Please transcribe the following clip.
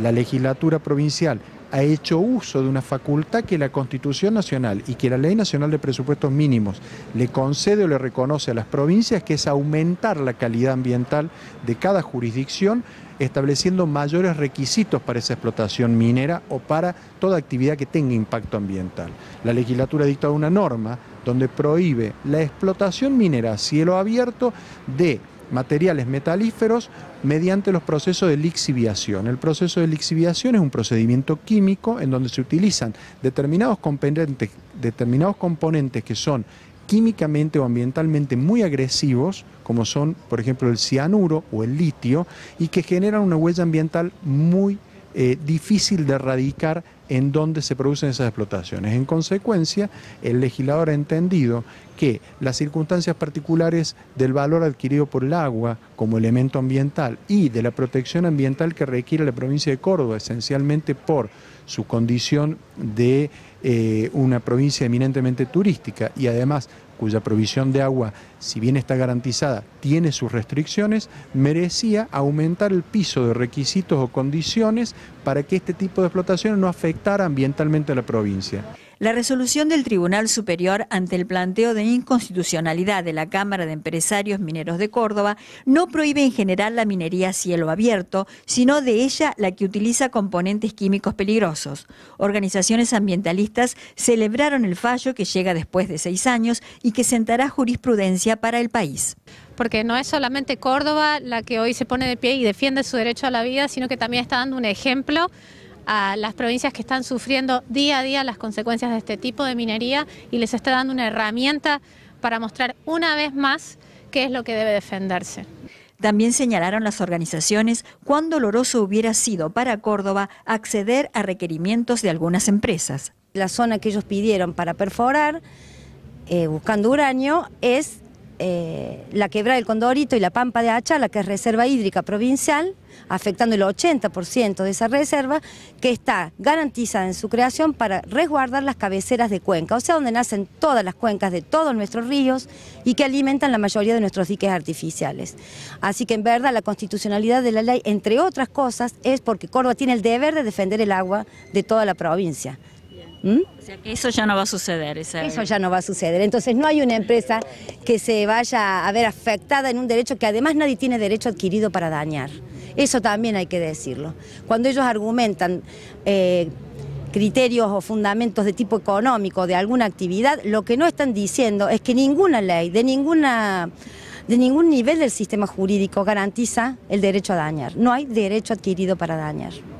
la legislatura provincial ha hecho uso de una facultad que la Constitución Nacional y que la Ley Nacional de Presupuestos Mínimos le concede o le reconoce a las provincias, que es aumentar la calidad ambiental de cada jurisdicción, estableciendo mayores requisitos para esa explotación minera o para toda actividad que tenga impacto ambiental. La legislatura ha dictado una norma donde prohíbe la explotación minera a cielo abierto de materiales metalíferos mediante los procesos de lixiviación. El proceso de lixiviación es un procedimiento químico en donde se utilizan determinados componentes, determinados componentes que son químicamente o ambientalmente muy agresivos, como son, por ejemplo, el cianuro o el litio, y que generan una huella ambiental muy eh, difícil de erradicar en donde se producen esas explotaciones. En consecuencia, el legislador ha entendido que las circunstancias particulares del valor adquirido por el agua como elemento ambiental y de la protección ambiental que requiere la provincia de Córdoba, esencialmente por su condición de eh, una provincia eminentemente turística y además cuya provisión de agua, si bien está garantizada, tiene sus restricciones, merecía aumentar el piso de requisitos o condiciones para que este tipo de explotaciones no afecte ambientalmente la provincia. La resolución del Tribunal Superior ante el planteo de inconstitucionalidad de la Cámara de Empresarios Mineros de Córdoba no prohíbe en general la minería a cielo abierto, sino de ella la que utiliza componentes químicos peligrosos. Organizaciones ambientalistas celebraron el fallo que llega después de seis años y que sentará jurisprudencia para el país porque no es solamente Córdoba la que hoy se pone de pie y defiende su derecho a la vida, sino que también está dando un ejemplo a las provincias que están sufriendo día a día las consecuencias de este tipo de minería y les está dando una herramienta para mostrar una vez más qué es lo que debe defenderse. También señalaron las organizaciones cuán doloroso hubiera sido para Córdoba acceder a requerimientos de algunas empresas. La zona que ellos pidieron para perforar, eh, buscando uranio, es eh, la quebrada del Condorito y la Pampa de Hacha, la que es reserva hídrica provincial, afectando el 80% de esa reserva, que está garantizada en su creación para resguardar las cabeceras de cuenca, o sea, donde nacen todas las cuencas de todos nuestros ríos y que alimentan la mayoría de nuestros diques artificiales. Así que en verdad la constitucionalidad de la ley, entre otras cosas, es porque Córdoba tiene el deber de defender el agua de toda la provincia. ¿Mm? eso ya no va a suceder. Eso ya no va a suceder. Entonces no hay una empresa que se vaya a ver afectada en un derecho que además nadie tiene derecho adquirido para dañar. Eso también hay que decirlo. Cuando ellos argumentan eh, criterios o fundamentos de tipo económico de alguna actividad, lo que no están diciendo es que ninguna ley, de ninguna de ningún nivel del sistema jurídico garantiza el derecho a dañar. No hay derecho adquirido para dañar.